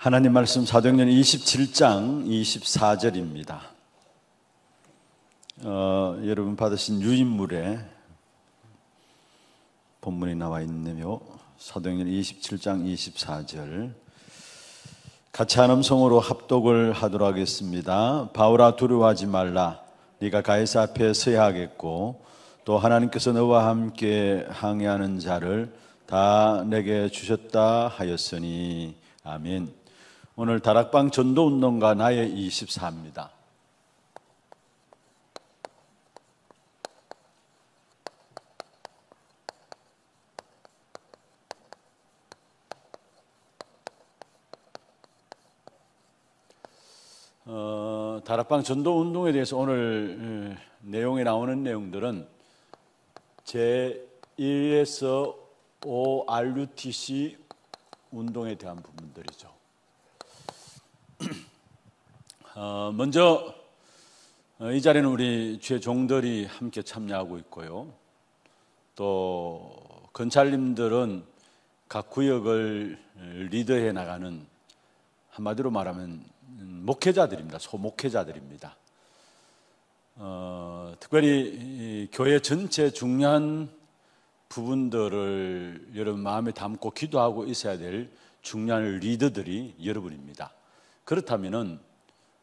하나님 말씀 사도행전 27장 24절입니다. 어, 여러분 받으신 유인물에 본문이 나와 있네요. 사도행전 27장 24절 같이 한 음성으로 합독을 하도록 하겠습니다. 바울아 두려워하지 말라. 네가 가이사 앞에 서야 하겠고 또 하나님께서 너와 함께 항해하는 자를 다 내게 주셨다 하였으니 아멘. 오늘 다락방 전도운동가 나의 24입니다. 어, 다락방 전도운동에 대해서 오늘 내용에 나오는 내용들은 제1에서 ORUTC 운동에 대한 부분들이죠. 어, 먼저 어, 이 자리는 우리 주의 종들이 함께 참여하고 있고요. 또 건찰님들은 각 구역을 리더해 나가는 한마디로 말하면 목회자들입니다. 소목회자들입니다. 어, 특별히 교회 전체 중요한 부분들을 여러분 마음에 담고 기도하고 있어야 될 중요한 리더들이 여러분입니다. 그렇다면은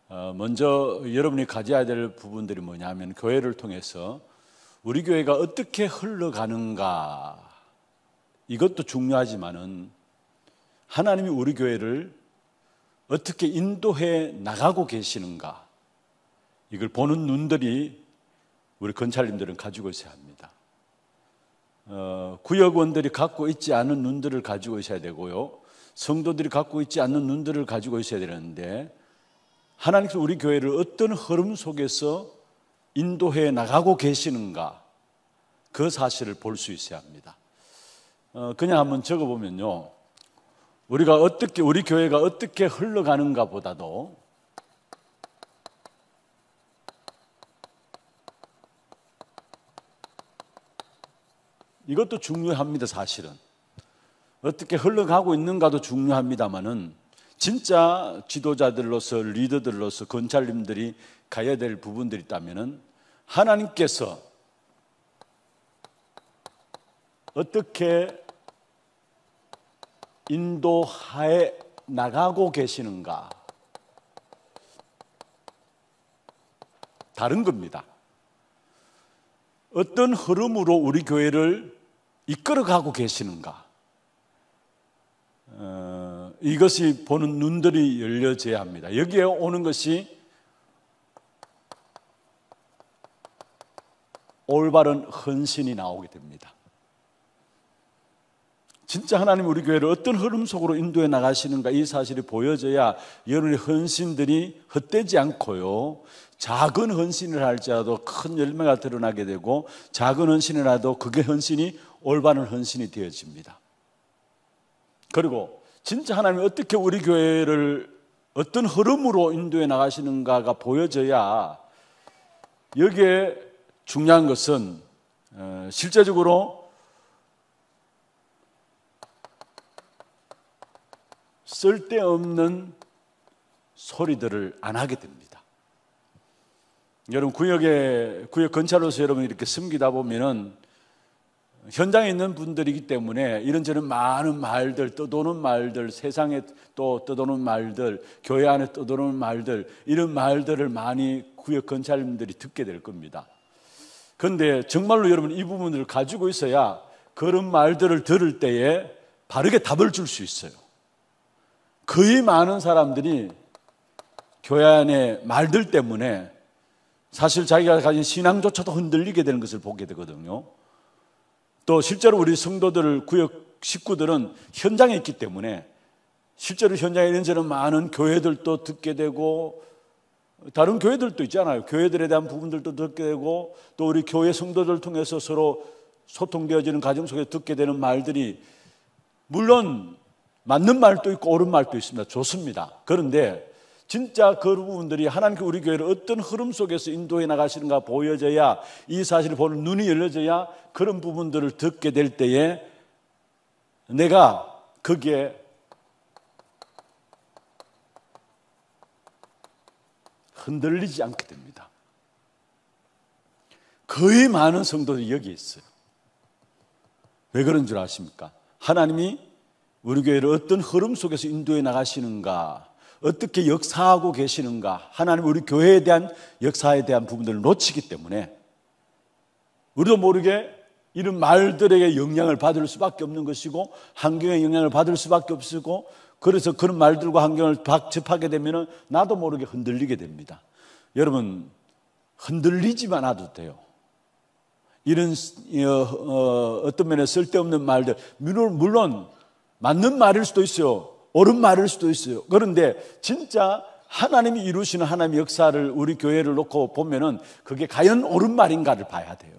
어, 먼저 여러분이 가져야 될 부분들이 뭐냐면 교회를 통해서 우리 교회가 어떻게 흘러가는가 이것도 중요하지만은 하나님이 우리 교회를 어떻게 인도해 나가고 계시는가 이걸 보는 눈들이 우리 건찰님들은 가지고 있어야 합니다. 어, 구역원들이 갖고 있지 않은 눈들을 가지고 있어야 되고요. 성도들이 갖고 있지 않는 눈들을 가지고 있어야 되는데 하나님께서 우리 교회를 어떤 흐름 속에서 인도해 나가고 계시는가 그 사실을 볼 수 있어야 합니다. 어, 그냥 한번 적어보면요. 우리가 어떻게, 우리 교회가 어떻게 흘러가는가 보다도 이것도 중요합니다, 사실은. 어떻게 흘러가고 있는가도 중요합니다만은 진짜 지도자들로서 리더들로서 권찰님들이 가야 될 부분들이 있다면은 하나님께서 어떻게 인도하에 나가고 계시는가? 다른 겁니다. 어떤 흐름으로 우리 교회를 이끌어가고 계시는가? 어, 이것이 보는 눈들이 열려져야 합니다. 여기에 오는 것이 올바른 헌신이 나오게 됩니다. 진짜 하나님 우리 교회를 어떤 흐름 속으로 인도해 나가시는가 이 사실이 보여져야 여러분의 헌신들이 헛되지 않고요. 작은 헌신을 할지라도 큰 열매가 드러나게 되고 작은 헌신을 하도 그게 헌신이 올바른 헌신이 되어집니다. 그리고 진짜 하나님이 어떻게 우리 교회를 어떤 흐름으로 인도해 나가시는가가 보여져야 여기에 중요한 것은 어, 실제적으로 쓸데없는 소리들을 안 하게 됩니다. 여러분 구역에 구역 근처로서 여러분 이렇게 숨기다 보면은 현장에 있는 분들이기 때문에 이런저런 많은 말들, 떠도는 말들, 세상에 또 떠도는 말들, 교회 안에 떠도는 말들, 이런 말들을 많이 구역 건사님들이 듣게 될 겁니다. 그런데 정말로 여러분 이 부분을 가지고 있어야 그런 말들을 들을 때에 바르게 답을 줄 수 있어요. 거의 많은 사람들이 교회 안에 말들 때문에 사실 자기가 가진 신앙조차도 흔들리게 되는 것을 보게 되거든요. 또 실제로 우리 성도들 구역 식구들은 현장에 있기 때문에 실제로 현장에 있는 저는 많은 교회들도 듣게 되고 다른 교회들도 있잖아요. 교회들에 대한 부분들도 듣게 되고 또 우리 교회 성도들 통해서 서로 소통되어지는 과정 속에 듣게 되는 말들이 물론 맞는 말도 있고 옳은 말도 있습니다. 좋습니다. 그런데 진짜 그분들이 부 하나님께 우리 교회를 어떤 흐름 속에서 인도해 나가시는가 보여져야 이 사실을 보는 눈이 열려져야 그런 부분들을 듣게 될 때에 내가 거기에 흔들리지 않게 됩니다. 거의 많은 성도들이 여기 있어요. 왜 그런 줄 아십니까? 하나님이 우리 교회를 어떤 흐름 속에서 인도해 나가시는가 어떻게 역사하고 계시는가 하나님 우리 교회에 대한 역사에 대한 부분들을 놓치기 때문에 우리도 모르게 이런 말들에게 영향을 받을 수밖에 없는 것이고 환경에 영향을 받을 수밖에 없고 그래서 그런 말들과 환경을 박 접하게 되면 나도 모르게 흔들리게 됩니다. 여러분 흔들리지만 않아도 돼요. 이런 어, 어 떤 면에 쓸데없는 말들 물론 맞는 말일 수도 있어요. 옳은 말일 수도 있어요. 그런데 진짜 하나님이 이루시는 하나님의 역사를 우리 교회를 놓고 보면은 그게 과연 옳은 말인가를 봐야 돼요.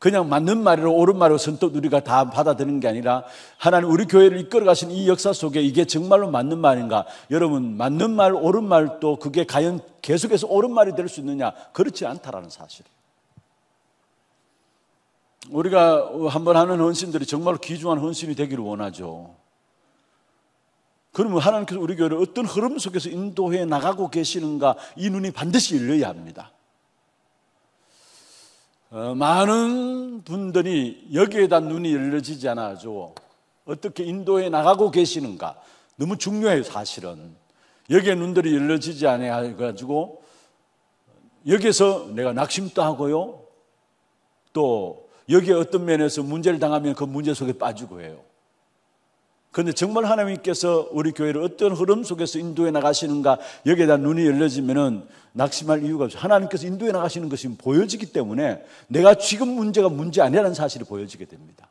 그냥 맞는 말이로 옳은 말로 선뜻 우리가 다 받아들이는 게 아니라 하나님 우리 교회를 이끌어 가신 이 역사 속에 이게 정말로 맞는 말인가? 여러분 맞는 말, 옳은 말또 그게 과연 계속해서 옳은 말이 될 수 있느냐? 그렇지 않다라는 사실. 우리가 한번 하는 헌신들이 정말 로 귀중한 헌신이 되기를 원하죠. 그러면 하나님께서 우리 교회를 어떤 흐름 속에서 인도해 나가고 계시는가 이 눈이 반드시 열려야 합니다. 어, 많은 분들이 여기에다 눈이 열려지지 않아죠. 어떻게 인도해 나가고 계시는가 너무 중요해요 사실은 여기에 눈들이 열려지지 않아 가지고 여기에서 내가 낙심도 하고요 또 여기에 어떤 면에서 문제를 당하면 그 문제 속에 빠지고 해요. 그런데 정말 하나님께서 우리 교회를 어떤 흐름 속에서 인도해 나가시는가 여기에 다 눈이 열려지면은 낙심할 이유가 없어요. 하나님께서 인도해 나가시는 것이 보여지기 때문에 내가 지금 문제가 문제 아니라는 사실이 보여지게 됩니다.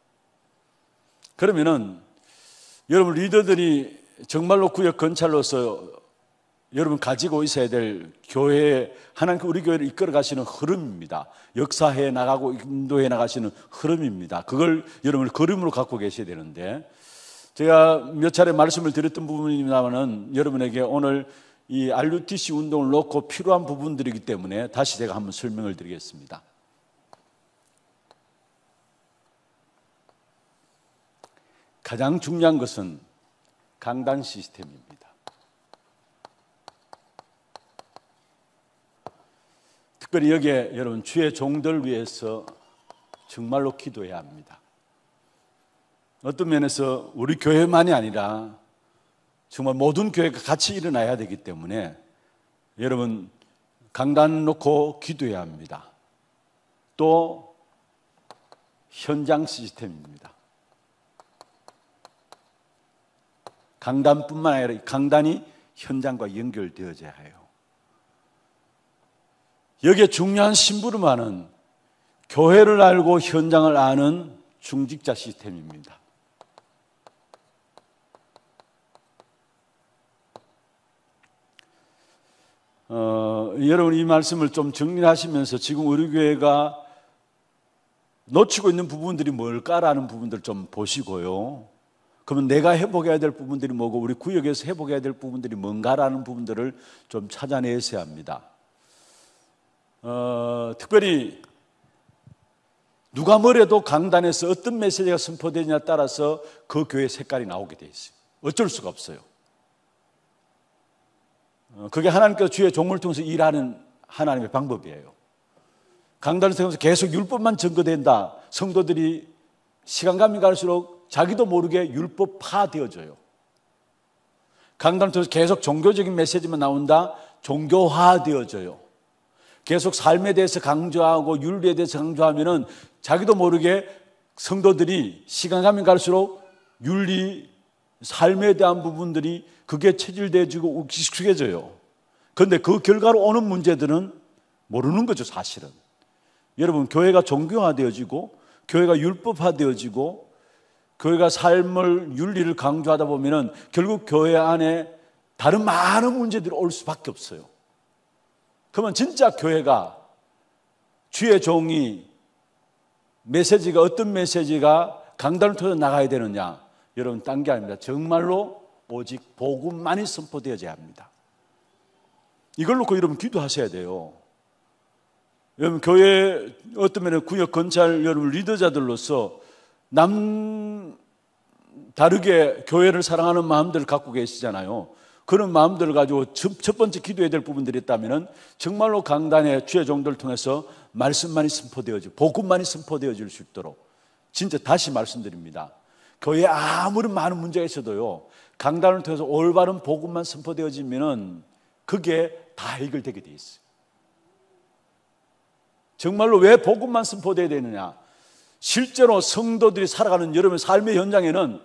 그러면은 여러분 리더들이 정말로 구역 건찰로서 여러분 가지고 있어야 될 교회 하나님 우리 교회를 이끌어 가시는 흐름입니다. 역사해 나가고 인도해 나가시는 흐름입니다. 그걸 여러분 걸음으로 갖고 계셔야 되는데 제가 몇 차례 말씀을 드렸던 부분입니다만은 여러분에게 오늘 이 RUTC 운동을 놓고 필요한 부분들이기 때문에 다시 제가 한번 설명을 드리겠습니다. 가장 중요한 것은 강단 시스템입니다. 특별히 여기에 여러분 주의 종들 위해서 정말로 기도해야 합니다. 어떤 면에서 우리 교회만이 아니라 정말 모든 교회가 같이 일어나야 되기 때문에 여러분 강단 놓고 기도해야 합니다. 또 현장 시스템입니다. 강단뿐만 아니라 강단이 현장과 연결되어져야 해요. 여기에 중요한 심부름하는 교회를 알고 현장을 아는 중직자 시스템입니다. 어, 여러분 이 말씀을 좀 정리하시면서 지금 우리 교회가 놓치고 있는 부분들이 뭘까라는 부분들 좀 보시고요. 그러면 내가 회복해야 될 부분들이 뭐고 우리 구역에서 회복해야 될 부분들이 뭔가라는 부분들을 좀 찾아내셔야 합니다. 어, 특별히 누가 뭐래도 강단에서 어떤 메시지가 선포되느냐 따라서 그 교회 색깔이 나오게 돼 있어요. 어쩔 수가 없어요. 어, 그게 하나님께서 주의 종을 통해서 일하는 하나님의 방법이에요. 강단을 세우면서 계속 율법만 증거된다. 성도들이 시간감이 갈수록 자기도 모르게 율법파 되어져요. 강단을 통해서 계속 종교적인 메시지만 나온다. 종교화 되어져요. 계속 삶에 대해서 강조하고 윤리에 대해서 강조하면은 자기도 모르게 성도들이 시간감이 갈수록 윤리 삶에 대한 부분들이 그게 체질돼지고 익숙해져요. 그런데 그 결과로 오는 문제들은 모르는 거죠, 사실은. 여러분, 교회가 종교화되어지고, 교회가 율법화되어지고, 교회가 삶을, 윤리를 강조하다 보면은 결국 교회 안에 다른 많은 문제들이 올 수밖에 없어요. 그러면 진짜 교회가 주의 종이 메시지가 어떤 메시지가 강단을 통해 나가야 되느냐? 여러분 딴 게 아닙니다. 정말로 오직 복음만이 선포되어야 합니다. 이걸 놓고 여러분 기도하셔야 돼요. 여러분 교회 어떤 면에 구역 건설 여러분 리더자들로서 남 다르게 교회를 사랑하는 마음들을 갖고 계시잖아요. 그런 마음들을 가지고 첫, 번째 기도해야 될 부분들이 있다면 정말로 강단의 주의 종들을 통해서 말씀만이 선포되어지고 복음만이 선포되어질 수 있도록 진짜 다시 말씀드립니다. 교회 아무런 많은 문제가 있어도요. 강단을 통해서 올바른 복음만 선포되어지면은 그게 다 해결되게 돼 있어요. 정말로 왜 복음만 선포되어야 되느냐? 실제로 성도들이 살아가는 여러분 삶의 현장에는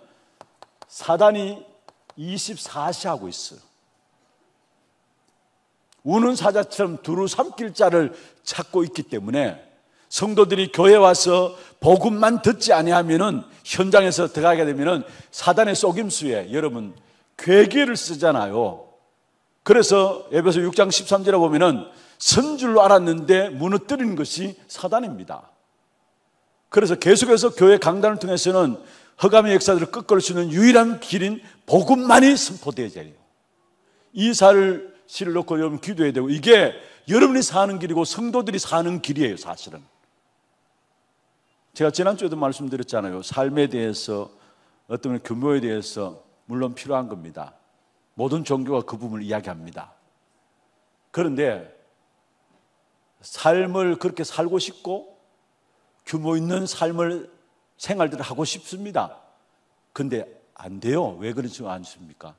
사단이 24시 하고 있어요. 우는 사자처럼 두루 삼킬 자를 찾고 있기 때문에 성도들이 교회 와서 복음만 듣지 아니하면은 현장에서 들어가게 되면은 사단의 속임수에 여러분 괴계를 쓰잖아요. 그래서 에베소 6장 13절에 보면은 선 줄로 알았는데 무너뜨린 것이 사단입니다. 그래서 계속해서 교회 강단을 통해서는 허감의 역사들을 꺾을 수 있는 유일한 길인 복음만이 선포되어야 돼요. 이 사를 실을 놓고 여러분 기도해야 되고 이게 여러분이 사는 길이고 성도들이 사는 길이에요, 사실은. 제가 지난주에도 말씀드렸잖아요. 삶에 대해서 어떤 규모에 대해서 물론 필요한 겁니다. 모든 종교가 그 부분을 이야기합니다. 그런데 삶을 그렇게 살고 싶고 규모 있는 삶을 생활들을 하고 싶습니다. 근데 안 돼요. 왜 그런지 않습니까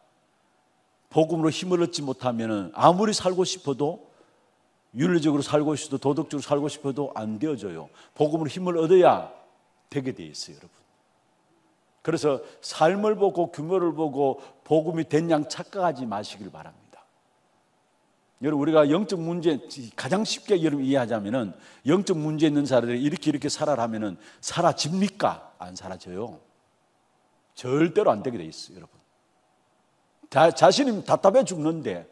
복음으로 힘을 얻지 못하면 아무리 살고 싶어도 윤리적으로 살고 싶어도 도덕적으로 살고 싶어도 안 되어져요. 복음으로 힘을 얻어야 되게 돼 있어요, 여러분. 그래서 삶을 보고 규모를 보고 복음이 된 양 착각하지 마시길 바랍니다. 여러분 우리가 영적 문제 가장 쉽게 여러분 이해하자면은 영적 문제 있는 사람들이 이렇게 이렇게 살아라면은 사라집니까? 안 사라져요. 절대로 안 되게 돼 있어요, 여러분. 자, 자신이 답답해 죽는데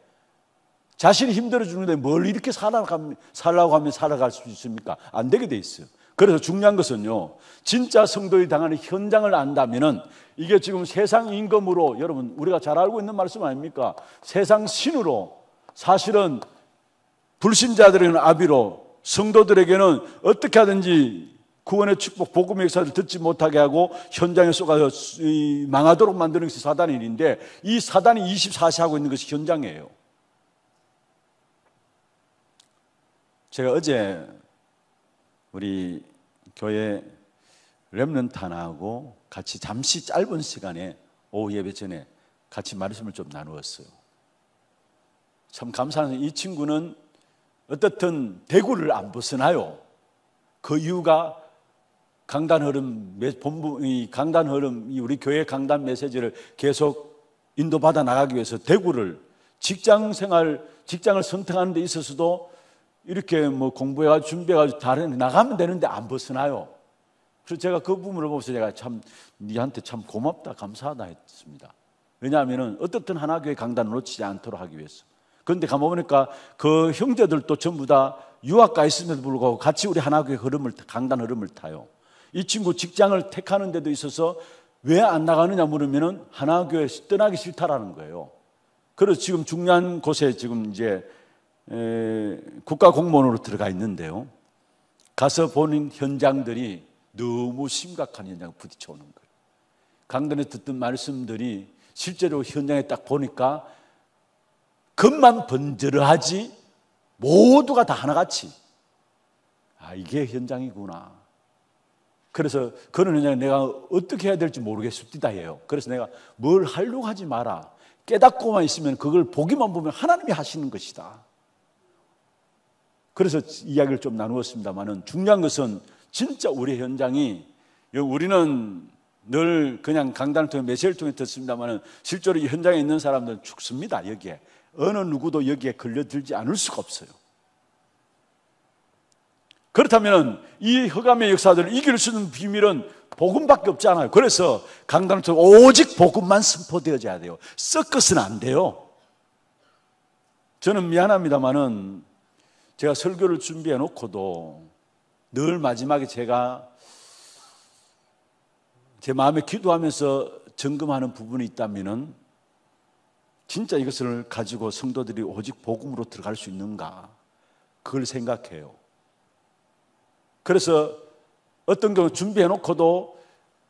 자신이 힘들어 죽는데 뭘 이렇게 살아가면, 살라고 하면 살아갈 수 있습니까? 안 되게 돼 있어요. 그래서 중요한 것은요, 진짜 성도의 당하는 현장을 안다면은 이게 지금 세상 임금으로 여러분 우리가 잘 알고 있는 말씀 아닙니까? 세상 신으로 사실은 불신자들에게는 아비로 성도들에게는 어떻게 하든지 구원의 축복, 복음의 역사를 듣지 못하게 하고 현장에 쏘가서 망하도록 만드는 것이 사단 일인데 이 사단이 24시 하고 있는 것이 현장이에요. 제가 어제 우리 교회 렘런탄하고 같이 잠시 짧은 시간에 오후 예배 전에 같이 말씀을 좀 나누었어요. 참 감사한 이 친구는 어떻든 대구를 안 벗어나요. 그 이유가 강단 흐름 본부 이 강단 흐름 이 우리 교회 강단 메시지를 계속 인도받아 나가기 위해서 대구를 직장 생활 직장을 선택하는 데 있어서도 이렇게 뭐 공부해가지고 준비해가지고 다른 나가면 되는데 안 벗어나요. 그래서 제가 그 부분을 보면서 제가 참 니한테 참 고맙다 감사하다 했습니다. 왜냐하면은 어떻든 하나교회 강단을 놓치지 않도록 하기 위해서. 그런데 가 보니까 그 형제들도 전부 다 유학가 있음에도 불구하고 같이 우리 하나교회 흐름을 강단 흐름을 타요. 이 친구 직장을 택하는 데도 있어서 왜 안 나가느냐 물으면은 하나교회 떠나기 싫다라는 거예요. 그래서 지금 중요한 곳에 지금 이제 국가 공무원으로 들어가 있는데요. 가서 보는 현장들이 너무 심각한 현장 부딪혀 오는 거예요. 강단에 듣던 말씀들이 실제로 현장에 딱 보니까 금만 번져하지 모두가 다 하나같이 아 이게 현장이구나. 그래서 그런 현장에 내가 어떻게 해야 될지 모르겠습니다 해요. 그래서 내가 뭘 하려고 하지 마라. 깨닫고만 있으면 그걸 보기만 보면 하나님이 하시는 것이다. 그래서 이야기를 좀 나누었습니다만은 중요한 것은 진짜 우리 현장이 우리는 늘 그냥 강단을 통해 메시지를 통해 듣습니다만은 실제로 현장에 있는 사람들은 죽습니다 여기에 어느 누구도 여기에 걸려들지 않을 수가 없어요. 그렇다면 이허감의 역사들을 이길 수 있는 비밀은 복음밖에 없지않아요 그래서 강단을 통해 오직 복음만 선포되어져야 돼요. 섞어서는 안 돼요. 저는 미안합니다만은 제가 설교를 준비해 놓고도 늘 마지막에 제가 제 마음에 기도하면서 점검하는 부분이 있다면은 진짜 이것을 가지고 성도들이 오직 복음으로 들어갈 수 있는가 그걸 생각해요. 그래서 어떤 경우 준비해 놓고도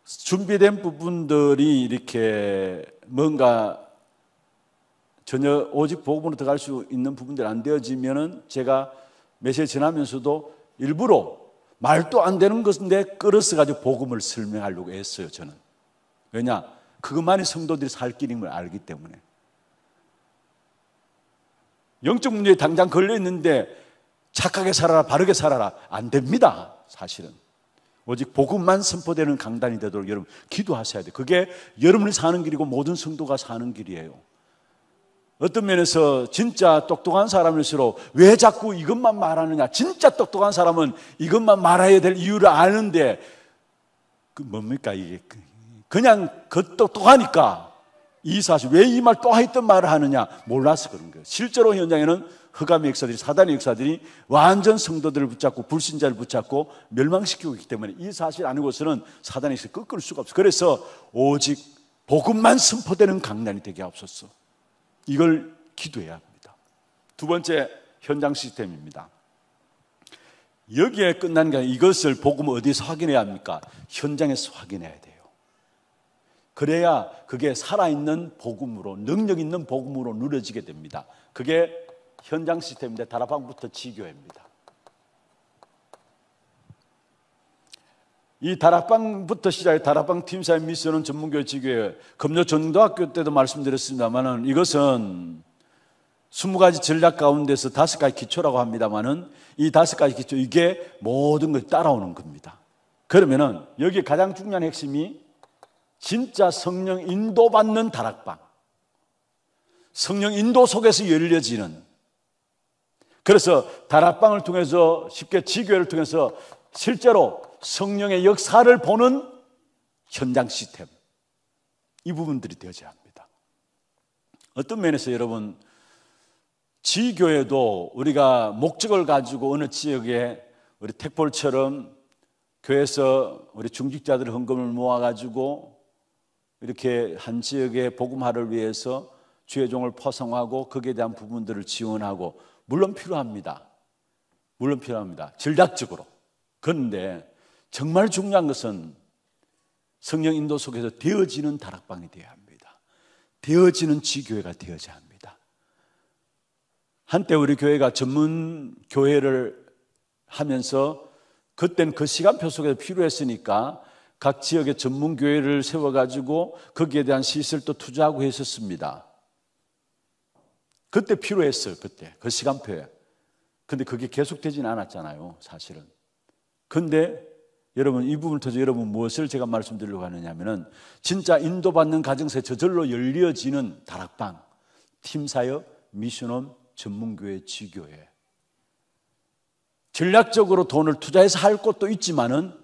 준비된 부분들이 이렇게 뭔가 전혀 오직 복음으로 들어갈 수 있는 부분들 안 되어지면은 제가 메시지 전하면서도 일부러 말도 안 되는 것인데 끌어서 가지고 복음을 설명하려고 했어요 저는 왜냐 그것만이 성도들이 살길임을 알기 때문에 영적 문제에 당장 걸려 있는데 착하게 살아라 바르게 살아라 안 됩니다 사실은 오직 복음만 선포되는 강단이 되도록 여러분 기도하셔야 돼요 그게 여러분이 사는 길이고 모든 성도가 사는 길이에요 어떤 면에서 진짜 똑똑한 사람일수록 왜 자꾸 이것만 말하느냐. 진짜 똑똑한 사람은 이것만 말해야 될 이유를 아는데 그 뭡니까 이게 그, 그냥 그 똑똑하니까 이 사실 왜 이 말 또하 했던 말을 하느냐 몰라서 그런 거예요. 실제로 현장에는 흑암의 역사들이 사단의 역사들이 완전 성도들을 붙잡고 불신자를 붙잡고 멸망시키고 있기 때문에 이 사실 아니고서는 사단에서 꺾을 수가 없어. 그래서 오직 복음만 선포되는 강단이 되게 없었어. 이걸 기도해야 합니다. 두 번째 현장 시스템입니다. 여기에 끝난 게 이것을 복음 어디서 확인해야 합니까? 현장에서 확인해야 돼요. 그래야 그게 살아있는 복음으로 능력 있는 복음으로 누려지게 됩니다. 그게 현장 시스템인데 다락방부터 지교입니다 이 다락방부터 시작해 다락방 팀사의 미션은 전문교회 지교회 금요 전도학교 때도 말씀드렸습니다만은 이것은 20가지 전략 가운데서 5 가지 기초라고 합니다만은 이5 가지 기초 이게 모든 걸 따라오는 겁니다. 그러면은 여기 가장 중요한 핵심이 진짜 성령 인도받는 다락방. 성령 인도 속에서 열려지는 그래서 다락방을 통해서 쉽게 지교회를 통해서 실제로 성령의 역사를 보는 현장 시스템. 이 부분들이 되어야 합니다. 어떤 면에서 여러분, 지교회도 우리가 목적을 가지고 어느 지역에 우리 택볼처럼 교회에서 우리 중직자들 헌금을 모아가지고 이렇게 한 지역의 복음화를 위해서 주의종을 포성하고 거기에 대한 부분들을 지원하고 물론 필요합니다. 물론 필요합니다. 전략적으로. 그런데 정말 중요한 것은 성령 인도 속에서 되어지는 다락방이 되어야 합니다. 되어지는 지교회가 되어야 합니다. 한때 우리 교회가 전문 교회를 하면서 그땐 그 시간표 속에서 필요했으니까 각 지역에 전문 교회를 세워가지고 거기에 대한 시설도 투자하고 했었습니다. 그때 필요했어요. 그때 그 시간표에. 근데 그게 계속되진 않았잖아요. 사실은. 근데 여러분 이 부분을 통해서 여러분 무엇을 제가 말씀드리려고 하느냐면은 하 진짜 인도받는 가정세 저절로 열려지는 다락방 팀사역 미션홈 전문교회 지교회 전략적으로 돈을 투자해서 할 것도 있지만은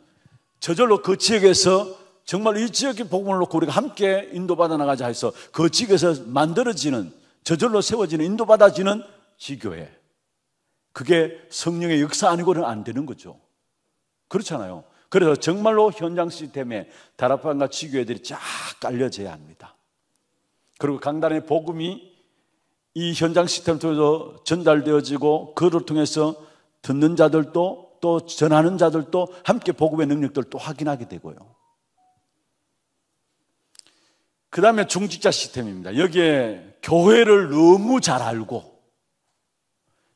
저절로 그 지역에서 정말 이 지역의 복음을 놓고 우리가 함께 인도받아 나가자 해서 그 지역에서 만들어지는 저절로 세워지는 인도받아지는 지교회 그게 성령의 역사 아니고는 안 되는 거죠 그렇잖아요 그래서 정말로 현장 시스템에 다락방과 지교회들이 쫙 깔려져야 합니다. 그리고 강단의 복음이 이 현장 시스템 통해서 전달되어지고 그를 통해서 듣는 자들도 또 전하는 자들도 함께 복음의 능력들을 또 확인하게 되고요. 그 다음에 중직자 시스템입니다. 여기에 교회를 너무 잘 알고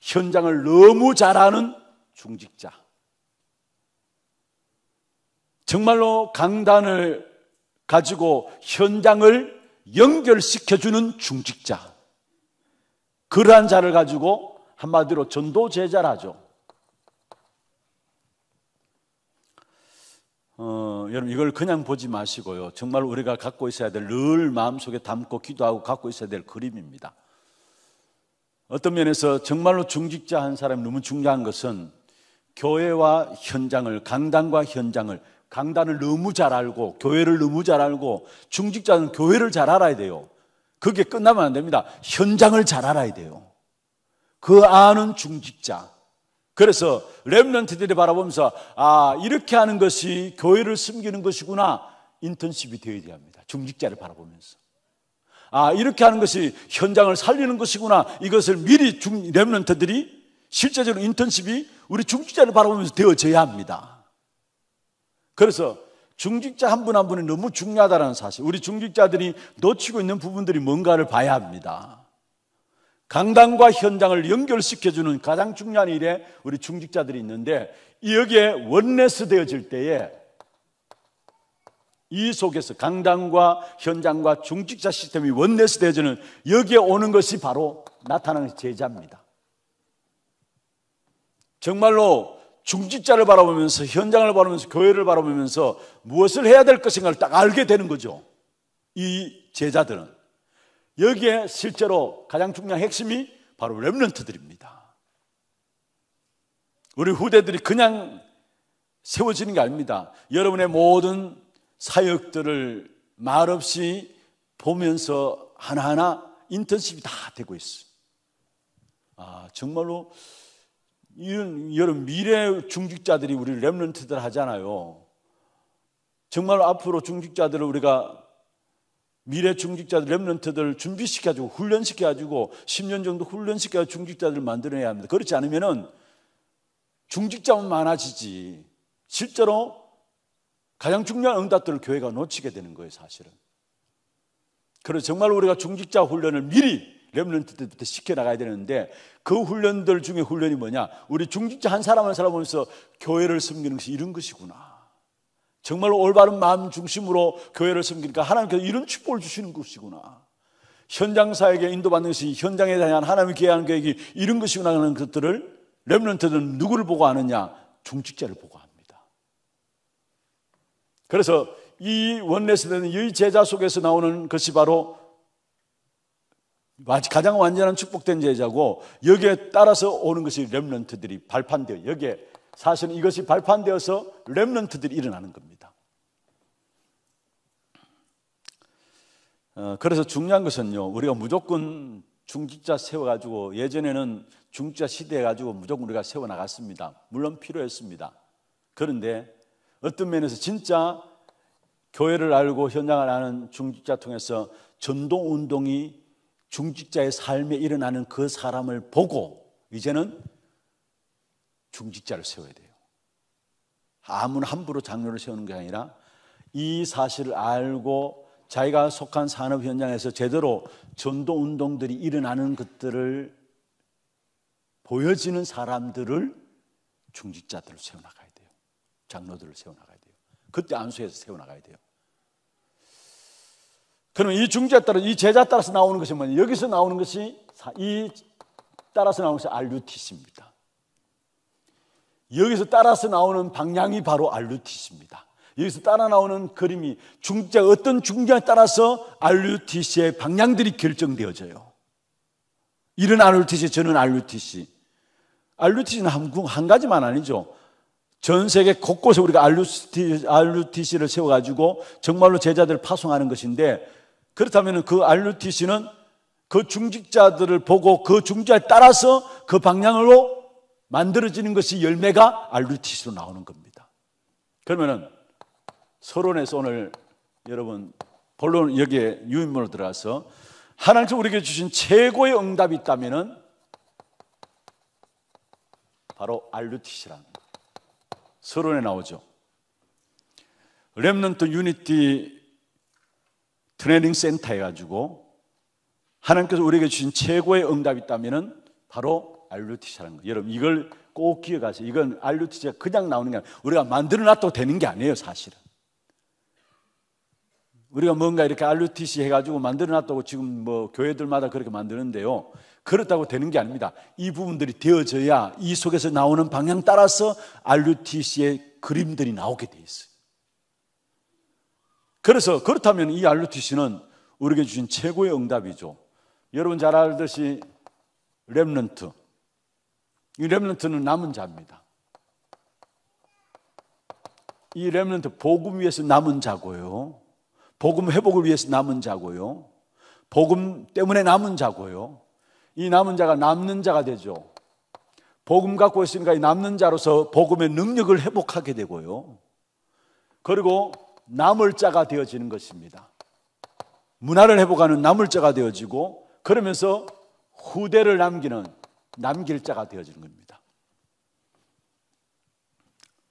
현장을 너무 잘 아는 중직자. 정말로 강단을 가지고 현장을 연결시켜주는 중직자. 그러한 자를 가지고 한마디로 전도제자라죠. 어, 여러분 이걸 그냥 보지 마시고요. 정말 우리가 갖고 있어야 될 늘 마음속에 담고 기도하고 갖고 있어야 될 그림입니다. 어떤 면에서 정말로 중직자 한 사람이 너무 중요한 것은 교회와 현장을 강단과 현장을 강단을 너무 잘 알고 교회를 너무 잘 알고 중직자는 교회를 잘 알아야 돼요. 그게 끝나면 안 됩니다. 현장을 잘 알아야 돼요. 그 아는 중직자. 그래서 랩런트들이 바라보면서 아 이렇게 하는 것이 교회를 숨기는 것이구나 인턴십이 되어야 합니다. 중직자를 바라보면서. 아, 이렇게 하는 것이 현장을 살리는 것이구나. 이것을 미리 중, 랩런트들이 실제적으로 인턴십이 우리 중직자를 바라보면서 되어져야 합니다. 그래서 중직자 한 분 한 분이 너무 중요하다는 사실. 우리 중직자들이 놓치고 있는 부분들이 뭔가를 봐야 합니다. 강당과 현장을 연결시켜주는 가장 중요한 일에 우리 중직자들이 있는데 여기에 원내스 되어질 때에 이 속에서 강당과 현장과 중직자 시스템이 원내스 되어지는 여기에 오는 것이 바로 나타나는 제자입니다. 정말로 중직자를 바라보면서 현장을 바라보면서 교회를 바라보면서 무엇을 해야 될 것인가를 딱 알게 되는 거죠. 이 제자들은 여기에 실제로 가장 중요한 핵심이 바로 렘런트들입니다. 우리 후대들이 그냥 세워지는 게 아닙니다. 여러분의 모든 사역들을 말없이 보면서 하나하나 인턴십이 다 되고 있어요. 아, 정말로 이런 여러 미래 중직자들이 우리 랩런트들 하잖아요. 정말 앞으로 중직자들을 우리가 미래 중직자들 랩런트들 준비시켜 주고 훈련시켜 주고 10년 정도 훈련시켜 중직자들을 만들어야 합니다. 그렇지 않으면은 중직자만 많아지지 실제로 가장 중요한 응답들을 교회가 놓치게 되는 거예요, 사실은. 그래서 정말 우리가 중직자 훈련을 미리 렘런트들부터 시켜나가야 되는데 그 훈련들 중에 훈련이 뭐냐? 우리 중직자 한 사람 한 사람 보면서 교회를 섬기는 것이 이런 것이구나. 정말 올바른 마음 중심으로 교회를 섬기니까 하나님께서 이런 축복을 주시는 것이구나. 현장 사에게 인도받는 것이 현장에 대한 하나님의 기획하는 계획이 이런 것이구나 하는 것들을 렘런트들은 누구를 보고 하느냐 중직자를 보고 합니다. 그래서 이 원내스는 이 제자 속에서 나오는 것이 바로 가장 완전한 축복된 제자고 여기에 따라서 오는 것이 렘런트들이 발판되어 여기에 사실은 이것이 발판되어서 렘런트들이 일어나는 겁니다. 어, 그래서 중요한 것은요, 우리가 무조건 중직자 세워가지고 예전에는 중직자 시대에가지고 무조건 우리가 세워나갔습니다. 물론 필요했습니다. 그런데 어떤 면에서 진짜 교회를 알고 현장을 아는 중직자 통해서 전동 운동이 중직자의 삶에 일어나는 그 사람을 보고 이제는 중직자를 세워야 돼요. 아무나 함부로 장로를 세우는 게 아니라 이 사실을 알고 자기가 속한 산업 현장에서 제대로 전도 운동들이 일어나는 것들을 보여지는 사람들을 중직자들을 세워나가야 돼요. 장로들을 세워나가야 돼요. 그때 안수해서 세워나가야 돼요. 그러면 이 중재 따라 이 제자 따라서 나오는 것이 뭐냐? 여기서 나오는 것이 이 따라서 나오는 것이 알루티스입니다. 여기서 따라서 나오는 방향이 바로 알루티스입니다. 여기서 따라 나오는 그림이 중재 어떤 중재에 따라서 알루티스의 방향들이 결정되어져요. 이런 알루티스 저는 알루티스알루티스는 한, 국한 가지만 아니죠. 전 세계 곳곳에 우리가 알루티스를 세워가지고 정말로 제자들을 파송하는 것인데 그렇다면 그 RUTC는 그 중직자들을 보고 그 중직자에 따라서 그 방향으로 만들어지는 것이 열매가 RUTC로 나오는 겁니다. 그러면은 서론에서 오늘 여러분 본론 여기에 유인문으 들어가서 하나님께서 우리에게 주신 최고의 응답이 있다면은 바로 RUTC라는 서론에 나오죠. 렘넌트 유니티 트레이닝 센터 해가지고 하나님께서 우리에게 주신 최고의 응답이 있다면 바로 알루티시라는 거예요. 여러분 이걸 꼭 기억하세요. 이건 알루티시가 그냥 나오는 게 아니라 우리가 만들어놨다고 되는 게 아니에요, 사실은. 우리가 뭔가 이렇게 알루티시 해가지고 만들어놨다고 지금 뭐 교회들마다 그렇게 만드는데요. 그렇다고 되는 게 아닙니다. 이 부분들이 되어져야 이 속에서 나오는 방향 따라서 알루티시의 그림들이 나오게 돼 있어요. 그래서 그렇다면 이알루티 c 는 우리에게 주신 최고의 응답이죠. 여러분 잘 알듯이 렘넌트. 이 렘넌트는 남은 자입니다. 이 렘넌트 복음 위해서 남은 자고요. 복음 회복을 위해서 남은 자고요. 복음 때문에 남은 자고요. 이 남은 자가 남는 자가 되죠. 복음 갖고 있으니까 이 남는 자로서 복음의 능력을 회복하게 되고요. 그리고 남을 자가 되어지는 것입니다. 문화를 회복하는 나물자가 되어지고 그러면서 후대를 남기는 남길 자가 되어지는 겁니다.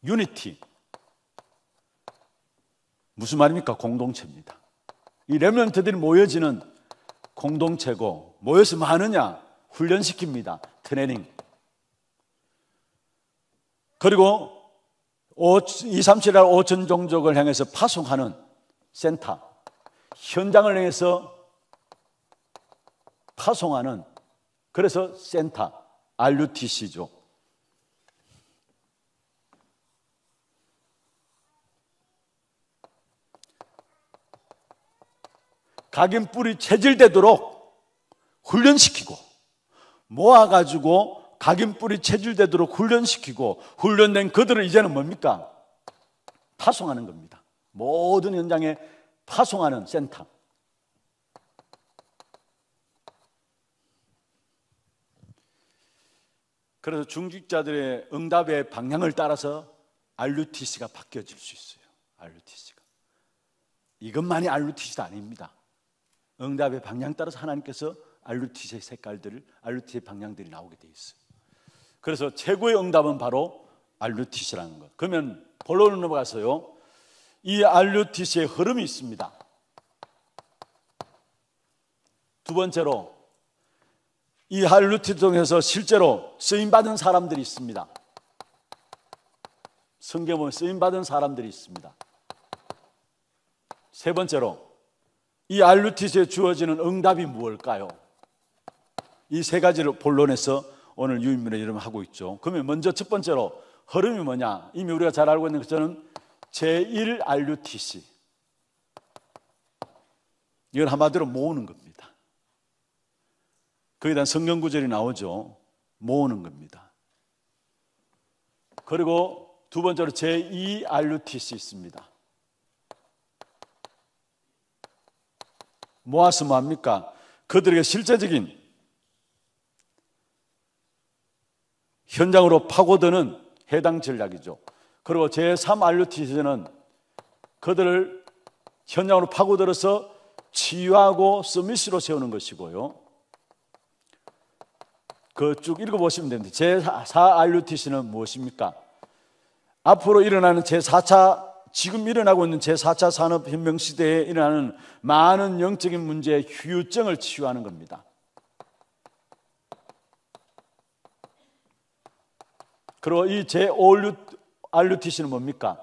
유니티 무슨 말입니까? 공동체입니다. 이 렘런트들이 모여지는 공동체고 모여서 뭐 하느냐? 훈련시킵니다. 트레닝. 그리고 237날 5천 종족을 향해서 파송하는 센터, 현장을 향해서 파송하는 그래서 센터, RUTC죠. 각인 뿌리 체질되도록 훈련시키고 모아가지고 각인뿔이 체질되도록 훈련시키고 훈련된 그들을 이제는 뭡니까? 파송하는 겁니다. 모든 현장에 파송하는 센터. 그래서 중직자들의 응답의 방향을 따라서 RUTC가 바뀌어질 수 있어요. RUTC가. 이것만이 r u t c 아닙니다. 응답의 방향 따라서 하나님께서 RUTC의 색깔들을, RUTC의 방향들이 나오게 돼 있어요. 그래서 최고의 응답은 바로 알루티시라는 것. 그러면 본론으로 가서요. 이 알루티시의 흐름이 있습니다. 두 번째로 이 할루티 통해서 실제로 쓰임받은 사람들이 있습니다. 성경 보면 쓰임받은 사람들이 있습니다. 세 번째로 이 알루티스에 주어지는 응답이 무엇일까요? 이 세 가지를 본론에서 오늘 유인물에 이름 하고 있죠. 그러면 먼저 첫 번째로 흐름이 뭐냐? 이미 우리가 잘 알고 있는 것처럼 제1RUTC. 이걸 한마디로 모으는 겁니다. 거기에 성경 구절이 나오죠. 모으는 겁니다. 그리고 두 번째로 제2RUTC 있습니다. 모아서 뭐 합니까? 그들에게 실제적인 현장으로 파고드는 해당 전략이죠. 그리고 제3RUTC는 그들을 현장으로 파고들어서 치유하고 서밋으로 세우는 것이고요. 그 쭉 읽어보시면 됩니다. 제4RUTC는 무엇입니까? 앞으로 일어나는 제4차, 지금 일어나고 있는 제4차 산업혁명 시대에 일어나는 많은 영적인 문제의 휴유증을 치유하는 겁니다. 그리고 이제 o r u t c 는 뭡니까?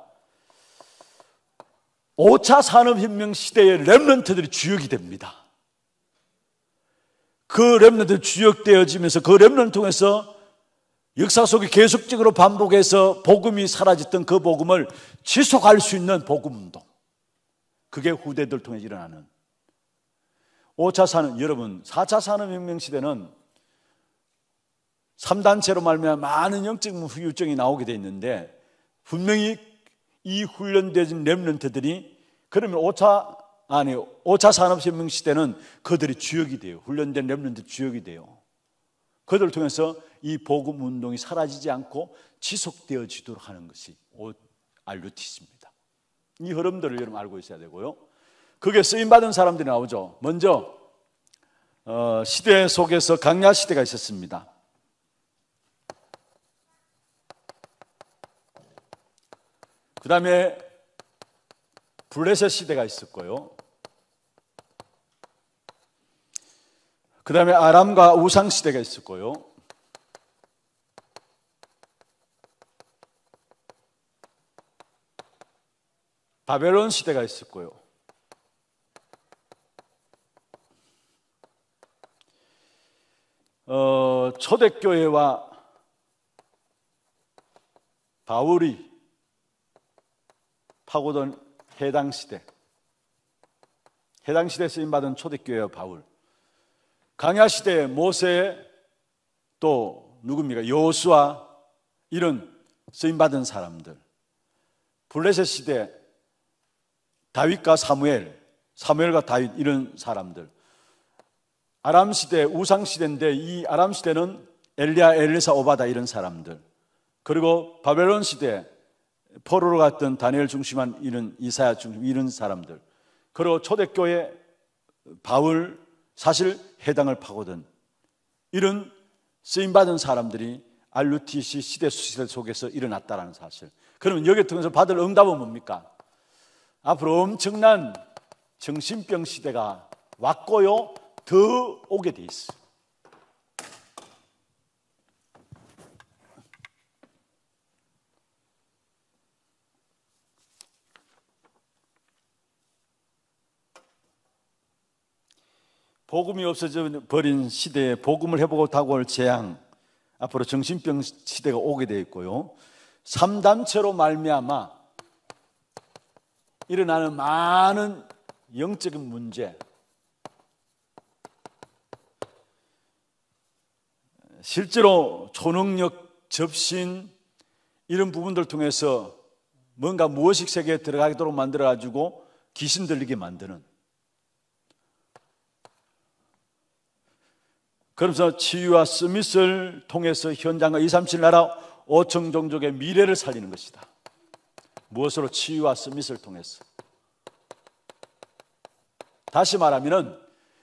5차 산업혁명 시대의 랩런트들이 주역이 됩니다. 그 랩런트 주역되어지면서 그 랩런트 통해서 역사 속에 계속적으로 반복해서 복음이 사라졌던 그 복음을 지속할 수 있는 복음 운동. 그게 후대들 통해 일어나는 5차 산업, 여러분, 4차 산업혁명 시대는 3단체로 말하면 많은 영적 후유증이 나오게 돼 있는데 분명히 이 훈련된 렘런트들이 그러면 5차 아니 5차 산업혁명 시대는 그들이 주역이 돼요. 훈련된 렘런트 주역이 돼요. 그들을 통해서 이 복음 운동이 사라지지 않고 지속되어지도록 하는 것이 알루티스입니다. 이 흐름들을 여러분 알고 있어야 되고요. 그게 쓰임 받은 사람들이 나오죠. 먼저 어, 시대 속에서 강야 시대가 있었습니다. 그 다음에 블레셋 시대가 있었고요. 그 다음에 아람과 우상 시대가 있었고요. 바벨론 시대가 있었고요. 어, 초대교회와 바울이 파고든 해당 시대 해당 시대에 쓰임받은 초대교회 바울 강야 시대의 모세 또 누굽니까? 요수와 이런 쓰임받은 사람들 블레셋 시대 다윗과 사무엘 사무엘과 다윗 이런 사람들 아람 시대 우상 시대인데 이 아람 시대는 엘리야 엘리사 오바다 이런 사람들 그리고 바벨론 시대 포로로 갔던 다니엘 중심한 이런 이사야 중심 이런 사람들 그리고 초대교회 바울 사실 해당을 파고든 이런 쓰임받은 사람들이 알루티시 시대 수시대 속에서 일어났다라는 사실 그러면 여기 통해서 받을 응답은 뭡니까? 앞으로 엄청난 정신병 시대가 왔고요 더 오게 돼 있어요 복음이 없어져 버린 시대에 복음을 해보고 올 재앙 앞으로 정신병 시대가 오게 되어 있고요. 삼단체로 말미암아 일어나는 많은 영적인 문제 실제로 초능력 접신 이런 부분들 통해서 뭔가 무의식 세계에 들어가도록 만들어 가지고 귀신 들리게 만드는 그러면서 치유와 스미스를 통해서 현장과 2, 3, 7 나라 5천 종족의 미래를 살리는 것이다. 무엇으로 치유와 스밋을 통해서. 다시 말하면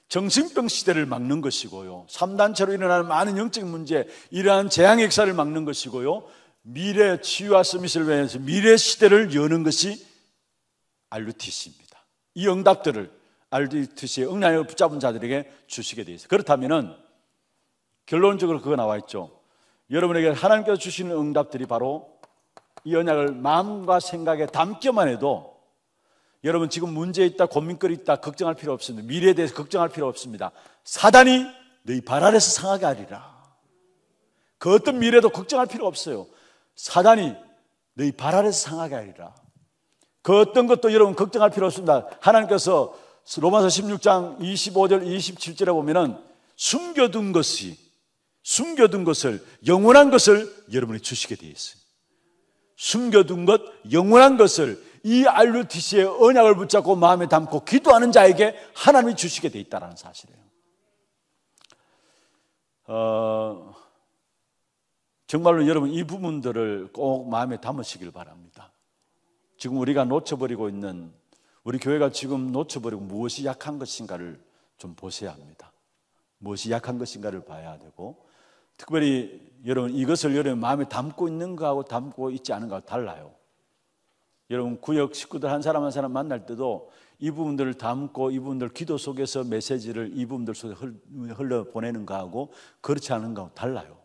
정신병 시대를 막는 것이고요. 3단체로 일어나는 많은 영적인 문제, 이러한 재앙 역사를 막는 것이고요. 미래 치유와 스밋을 위해서 미래 시대를 여는 것이 RUTC입니다. 이 응답들을 RUTC의 응답을 붙잡은 자들에게 주시게 되어 있어요. 그렇다면은 결론적으로 그거 나와 있죠. 여러분에게 하나님께서 주시는 응답들이 바로 이 언약을 마음과 생각에 담기만 해도 여러분 지금 문제 있다, 고민거리 있다, 걱정할 필요 없습니다. 미래에 대해서 걱정할 필요 없습니다. 사단이 너희 발 아래서 상하게 하리라. 그 어떤 미래도 걱정할 필요 없어요. 사단이 너희 발 아래서 상하게 하리라. 그 어떤 것도 여러분 걱정할 필요 없습니다. 하나님께서 로마서 16장 25절, 27절에 보면은 숨겨둔 것이 숨겨둔 것을 영원한 것을 여러분이 주시게 되어 있어요. 숨겨둔 것 영원한 것을 이 RUTC의 언약을 붙잡고 마음에 담고 기도하는 자에게 하나님이 주시게 되어 있다는 사실이에요. 어, 정말로 여러분 이 부분들을 꼭 마음에 담으시길 바랍니다. 지금 우리가 놓쳐버리고 있는 우리 교회가 지금 놓쳐버리고 무엇이 약한 것인가를 좀 보셔야 합니다. 무엇이 약한 것인가를 봐야 되고 특별히 여러분 이것을 여러분 마음에 담고 있는 가하고 담고 있지 않은 가하고 달라요. 여러분 구역 식구들 한 사람 한 사람 만날 때도 이 부분들을 담고 이 부분들 기도 속에서 메시지를 이 부분들 속에 흘러 보내는 거하고 그렇지 않은 거하고 달라요.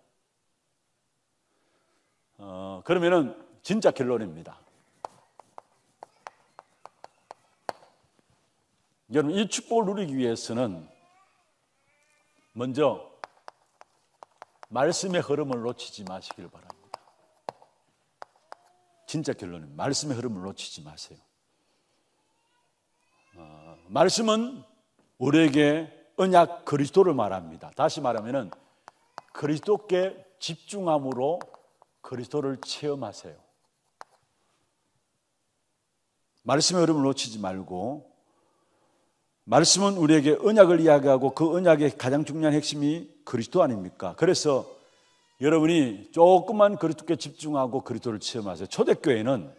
어, 그러면은 진짜 결론입니다. 여러분 이 축복을 누리기 위해서는 먼저 말씀의 흐름을 놓치지 마시길 바랍니다. 진짜 결론은 말씀의 흐름을 놓치지 마세요. 어, 말씀은 우리에게 언약 그리스도를 말합니다. 다시 말하면은 그리스도께 집중함으로 그리스도를 체험하세요. 말씀의 흐름을 놓치지 말고 말씀은 우리에게 언약을 이야기하고 그 언약의 가장 중요한 핵심이 그리스도 아닙니까? 그래서 여러분이 조금만 그리스도께 집중하고 그리스도를 체험하세요. 초대교회는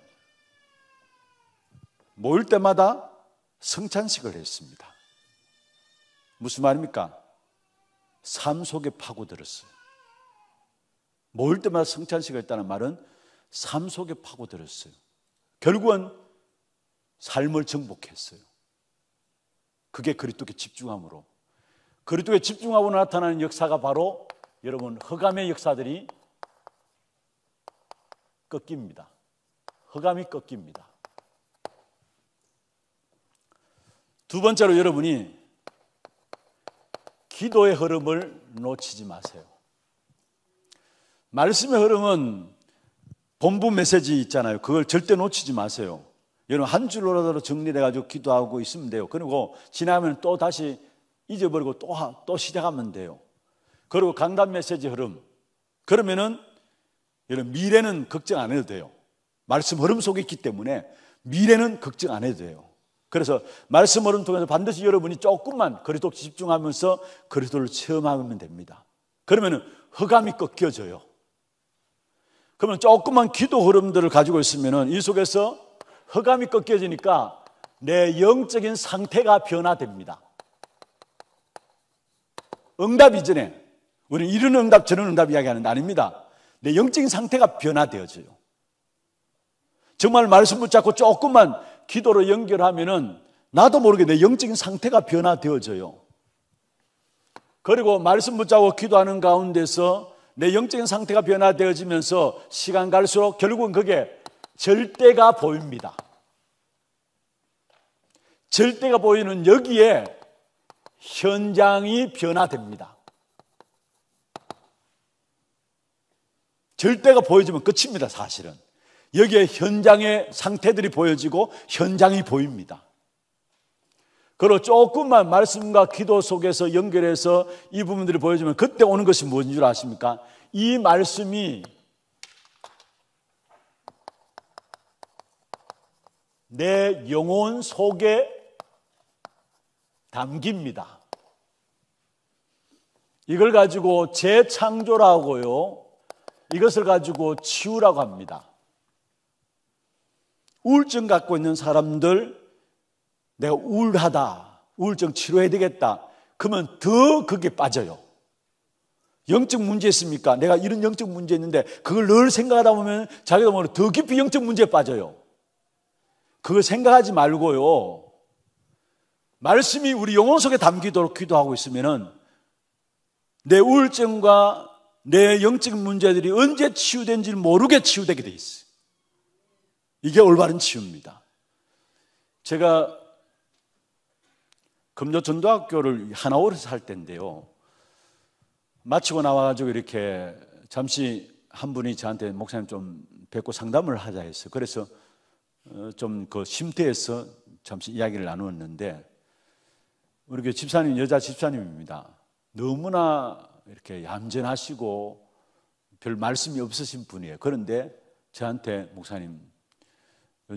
모일 때마다 성찬식을 했습니다. 무슨 말입니까? 삶 속에 파고들었어요. 모일 때마다 성찬식을 했다는 말은 삶 속에 파고들었어요. 결국은 삶을 정복했어요. 그게 그리스도께 집중함으로 그리스도에 집중하고 나타나는 역사가 바로 여러분 허감의 역사들이 꺾입니다. 허감이 꺾입니다. 두 번째로 여러분이 기도의 흐름을 놓치지 마세요. 말씀의 흐름은 본부 메시지 있잖아요. 그걸 절대 놓치지 마세요. 여러분 한 줄로라도 정리해가지고 기도하고 있으면 돼요. 그리고 지나면 또 다시 잊어버리고 또, 또 시작하면 돼요. 그리고 강단 메시지 흐름. 그러면은, 여러분, 미래는 걱정 안 해도 돼요. 말씀 흐름 속에 있기 때문에 미래는 걱정 안 해도 돼요. 그래서 말씀 흐름 통해서 반드시 여러분이 조금만 그리도 집중하면서 그리도를 체험하면 됩니다. 그러면은 허감이 꺾여져요. 그러면 조금만 기도 흐름들을 가지고 있으면은 이 속에서 허감이 꺾여지니까 내 영적인 상태가 변화됩니다. 응답 이전에 우리는 이런 응답 저런 응답 이야기하는 게 아닙니다. 내 영적인 상태가 변화되어져요. 정말 말씀 붙잡고 조금만 기도로 연결하면은 나도 모르게 내 영적인 상태가 변화되어져요. 그리고 말씀 붙잡고 기도하는 가운데서 내 영적인 상태가 변화되어지면서 시간 갈수록 결국은 그게 절대가 보입니다. 절대가 보이는 여기에 현장이 변화됩니다. 절대가 보여지면 끝입니다, 사실은. 여기에 현장의 상태들이 보여지고 현장이 보입니다. 그리고 조금만 말씀과 기도 속에서 연결해서 이 부분들이 보여지면 그때 오는 것이 뭔 줄 아십니까? 이 말씀이 내 영혼 속에 담깁니다. 이걸 가지고 재창조라고요. 이것을 가지고 치유라고 합니다. 우울증 갖고 있는 사람들 내가 우울하다. 우울증 치료해야 되겠다. 그러면 더거게 빠져요. 영적 문제 있습니까? 내가 이런 영적 문제 있는데 그걸 늘 생각하다 보면 자기가 모르게 더 깊이 영적 문제에 빠져요. 그걸 생각하지 말고요. 말씀이 우리 영혼 속에 담기도록 기도하고 있으면은 내 우울증과 내 영적 인 문제들이 언제 치유된지 모르게 치유되게 돼 있어요. 이게 올바른 치유입니다. 제가 금요 전도학교를 하나원에서 할 때인데요. 마치고 나와가지고 이렇게 잠시 한 분이 저한테 목사님 좀 뵙고 상담을 하자 해서 그래서 어, 좀그 쉼터에서 잠시 이야기를 나누었는데 우리 집사님 여자 집사님입니다. 너무나 이렇게 얌전하시고 별 말씀이 없으신 분이에요. 그런데 저한테 목사님,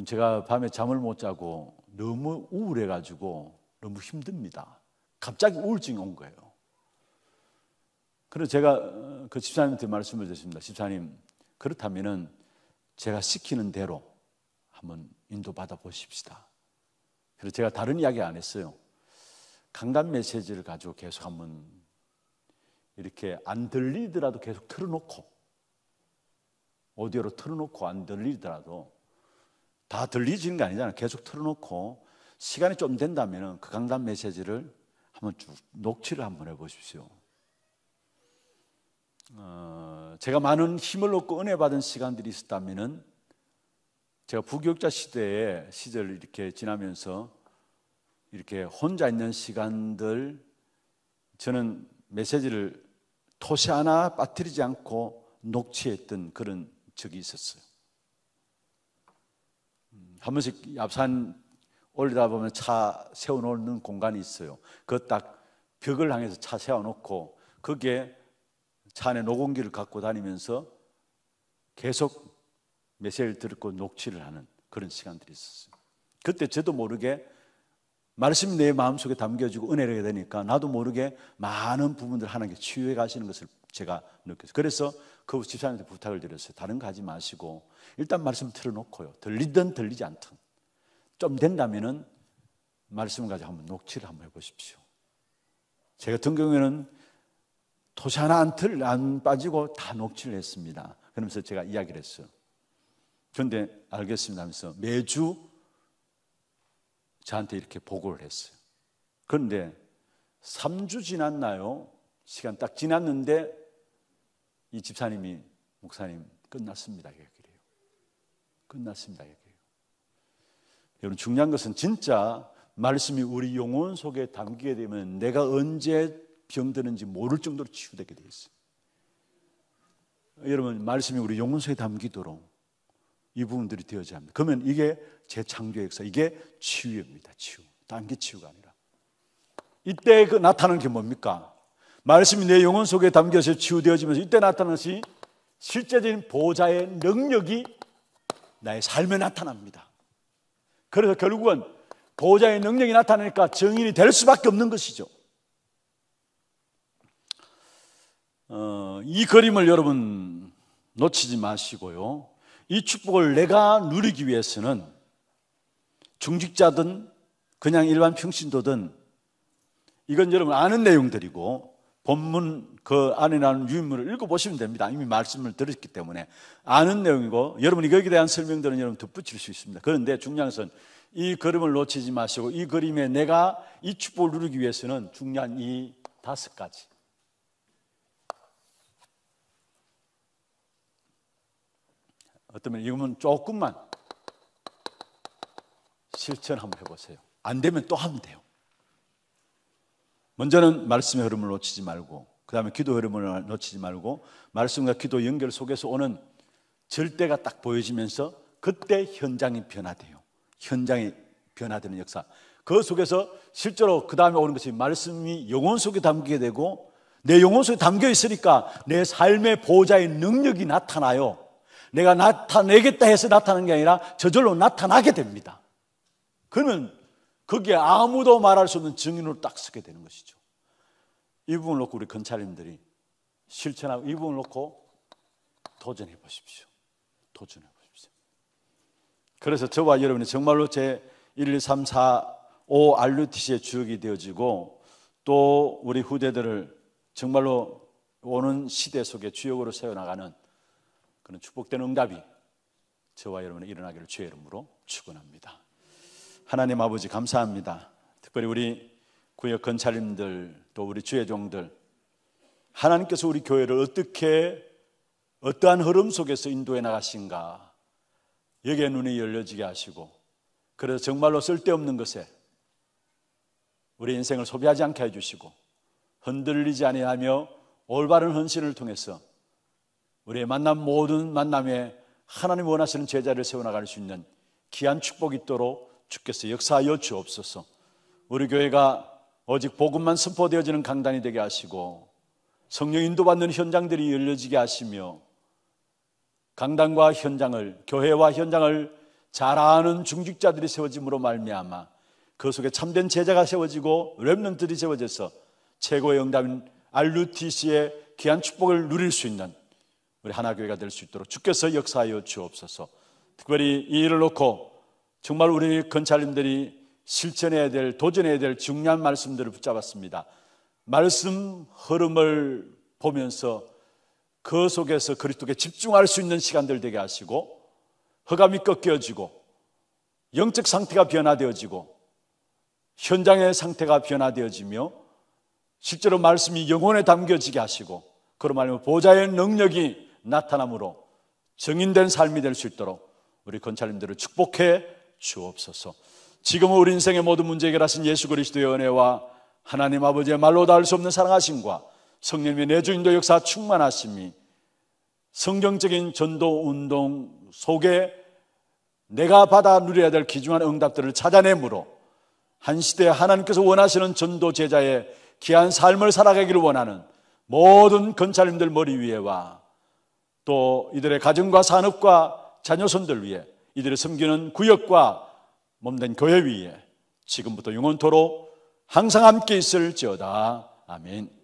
제가 밤에 잠을 못 자고 너무 우울해가지고 너무 힘듭니다. 갑자기 우울증이 온 거예요. 그래서 제가 어, 그 집사님한테 말씀을 드렸습니다. 집사님, 그렇다면은 제가 시키는 대로 한번 인도받아 보십시다. 그래서 제가 다른 이야기 안 했어요. 강단 메시지를 가지고 계속 한번 이렇게 안 들리더라도 계속 틀어놓고 오디오로 틀어놓고 안 들리더라도 다 들리지는 게 아니잖아. 요 계속 틀어놓고 시간이 좀 된다면 그 강단 메시지를 한번 쭉 녹취를 한번 해보십시오. 어, 제가 많은 힘을 얻고 은혜 받은 시간들이 있었다면은 제가 부교육자 시대에 시절을 이렇게 지나면서 이렇게 혼자 있는 시간들 저는 메시지를 토시 하나 빠뜨리지 않고 녹취했던 그런 적이 있었어요. 음, 한 번씩 앞산 올리다 보면 차 세워놓는 공간이 있어요. 그 딱 벽을 향해서 차 세워놓고 거기에 차 안에 녹음기를 갖고 다니면서 계속 메시지를 듣고 녹취를 하는 그런 시간들이 있었어요. 그때 저도 모르게 말씀이 내 마음속에 담겨지고 은혜를 되니까 나도 모르게 많은 부분들 하나님께 치유해 가시는 것을 제가 느꼈어요. 그래서 그 집사님한테 부탁을 드렸어요. 다른 거 하지 마시고 일단 말씀 틀어놓고요. 들리든 들리지 않든 좀 된다면은 말씀 을 가지고 한번 녹취를 한번 해보십시오. 제가 같은 경우에는 토시 하나 안, 틀, 안 빠지고 다 녹취를 했습니다. 그러면서 제가 이야기를 했어요. 그런데 알겠습니다 하면서 매주 저한테 이렇게 보고를 했어요. 그런데 3주 지났나요? 시간 딱 지났는데 이 집사님이 목사님 끝났습니다. 얘래요 끝났습니다. 얘기요 여러분 중요한 것은 진짜 말씀이 우리 영혼 속에 담기게 되면 내가 언제 병드는지 모를 정도로 치유되게 돼 있어요. 여러분 말씀이 우리 영혼 속에 담기도록 이 부분들이 되어야 합니다. 그러면 이게 재창조 역사, 이게 치유입니다. 치유. 다른 치유가 아니라. 이때 그 나타나는 게 뭡니까? 말씀이 내 영혼 속에 담겨서 치유되어지면서 이때 나타나는 것이 실제적인 보호자의 능력이 나의 삶에 나타납니다. 그래서 결국은 보호자의 능력이 나타나니까 정인이 될 수밖에 없는 것이죠. 어, 이 그림을 여러분 놓치지 마시고요. 이 축복을 내가 누리기 위해서는 중직자든 그냥 일반 평신도든 이건 여러분 아는 내용들이고 본문 그 안에 나는 유인물을 읽어보시면 됩니다. 이미 말씀을 들었기 때문에 아는 내용이고 여러분이 거기에 대한 설명들은 여러분 덧붙일 수 있습니다. 그런데 중요한 것은 이 그림을 놓치지 마시고 이 그림에 내가 이 축복을 누르기 위해서는 중요한 이 다섯 가지 어쩌면 이거면 조금만 실천 한번 해보세요. 안 되면 또 하면 돼요. 먼저는 말씀의 흐름을 놓치지 말고, 그 다음에 기도 흐름을 놓치지 말고, 말씀과 기도 연결 속에서 오는 절대가 딱 보여지면서 그때 현장이 변화돼요. 현장이 변화되는 역사. 그 속에서 실제로 그 다음에 오는 것이 말씀이 영혼 속에 담기게 되고 내 영혼 속에 담겨 있으니까 내 삶의 보호자의 능력이 나타나요. 내가 나타내겠다 해서 나타나는 게 아니라 저절로 나타나게 됩니다. 그러 거기에 아무도 말할 수 없는 증인으로 딱 서게 되는 것이죠. 이 부분을 놓고 우리 검찰님들이 실천하고 이 부분을 놓고 도전해 보십시오. 도전해 보십시오. 그래서 저와 여러분이 정말로 제 1, 2, 3, 4, 5 RUTC의 주역이 되어지고 또 우리 후대들을 정말로 오는 시대 속에 주역으로 세워나가는 그런 축복된 응답이 저와 여러분에 일어나기를 주의 이름으로 축원합니다. 하나님 아버지 감사합니다. 특별히 우리 구역 건찰님들 또 우리 주의 종들 하나님께서 우리 교회를 어떻게 어떠한 흐름 속에서 인도해 나가신가 여기에 눈이 열려지게 하시고 그래서 정말로 쓸데없는 것에 우리 인생을 소비하지 않게 해주시고 흔들리지 아니하며 올바른 헌신을 통해서 우리의 만남 모든 만남에 하나님 원하시는 제자를 세워나갈 수 있는 귀한 축복이 있도록 주께서 역사하여 주옵소서. 우리 교회가 오직 복음만 선포되어지는 강단이 되게 하시고 성령 인도받는 현장들이 열려지게 하시며 강단과 현장을 교회와 현장을 잘 아는 중직자들이 세워짐으로 말미암아 그 속에 참된 제자가 세워지고 렘넌트들이 세워져서 최고의 응답인 알루티시의 귀한 축복을 누릴 수 있는 우리 하나교회가 될 수 있도록 주께서 역사하여 주옵소서. 특별히 이 일을 놓고 정말 우리 건찰님들이 실천해야 될, 도전해야 될 중요한 말씀들을 붙잡았습니다. 말씀 흐름을 보면서 그 속에서 그리스도께 집중할 수 있는 시간들 되게 하시고 허감이 꺾여지고 영적 상태가 변화되어지고 현장의 상태가 변화되어지며 실제로 말씀이 영혼에 담겨지게 하시고 그로 말하면 보좌의 능력이 나타남으로 정인된 삶이 될 수 있도록 우리 권찰님들을 축복해 주옵소서. 지금은 우리 인생의 모든 문제 해결하신 예수 그리스도의 은혜와 하나님 아버지의 말로 닿을 수 없는 사랑하심과 성령님의 내주인도 역사 충만하심이 성경적인 전도 운동 속에 내가 받아 누려야 될 귀중한 응답들을 찾아내므로 한 시대에 하나님께서 원하시는 전도 제자의 귀한 삶을 살아가기를 원하는 모든 건찰님들 머리 위에와 또 이들의 가정과 산업과 자녀손들 위해 이들을 섬기는 구역과 몸된 교회 위에 지금부터 영원토록 항상 함께 있을지어다. 아멘.